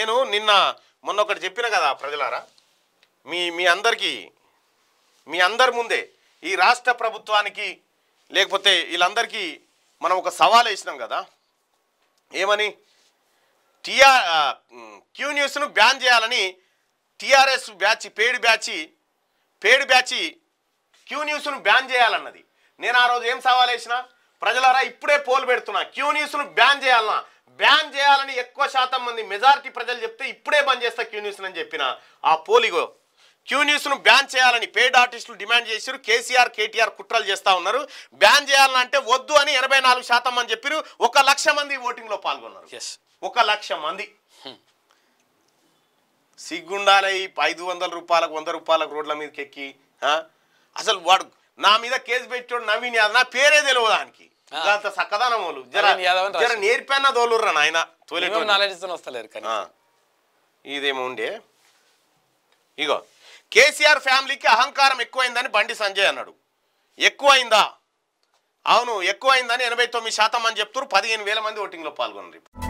నేను నిన్న మొన్న ఒకటి చెప్పిన కదా ప్రజలారా మీ మీ అందరికీ మీ అందరి ముందే ఈ రాష్ట్ర ప్రభుత్వానికి లేకపోతే వీళ్ళందరికీ మనం ఒక సవాల్ వేసినాం కదా ఏమని టీఆర్ క్యూ న్యూస్ను బ్యాన్ చేయాలని TRS batch paid batch paid batch Q న్యూస్ను బ్యాన్ చేయాలన్నది నేను ఆ రోజు ఏం సవాల్ వేసిన ప్రజలారా ఇప్పుడే పోల్ పెడుతున్నా క్యూ న్యూస్ను బ్యాన్ చేయాలన్నా బ్యాన్ చేయాలని ఎక్కువ శాతం మంది మెజారిటీ ప్రజలు చెప్తే ఇప్పుడే బంద్ చేస్తా క్యూ న్యూస్ అని చెప్పిన ఆ పోలిగో క్యూ న్యూస్ను బ్యాన్ చేయాలని పేడ్ ఆర్టిస్టులు డిమాండ్ చేశారు కేసీఆర్ కేటీఆర్ కుట్రలు చేస్తూ ఉన్నారు బ్యాన్ చేయాలంటే వద్దు అని ఎనభై నాలుగు శాతం అని చెప్పారు ఒక లక్ష మంది ఓటింగ్లో పాల్గొన్నారు ఎస్ ఒక లక్ష మంది hmm. సిగ్గుండాలి ఐదు వందల రూపాయలకు వంద రూపాయలకు రోడ్ల మీదకి ఎక్కి అసలు వాడు నా మీద కేసు పెట్టాడు నవీన్ యాదవ్ నా పేరే తెలియదానికి అంత సక్కదానం వాళ్ళు జర నేర్పన్న దోలుర్రా నాయన తోలేటో నాలెడ్జ్ వస్తలేరు కానీ ఇదేమో ఉండే ఇగో కేసీఆర్ ఫ్యామిలీకి అహంకారం ఎక్కువైందని బండి సంజయ్ అన్నాడు ఎక్కువైందా అవును ఎక్కువైందని ఎనభై తొమ్మిది శాతం అని చెప్తారు పదిహేను వేల మంది ఓటింగ్లో పాల్గొన్నారు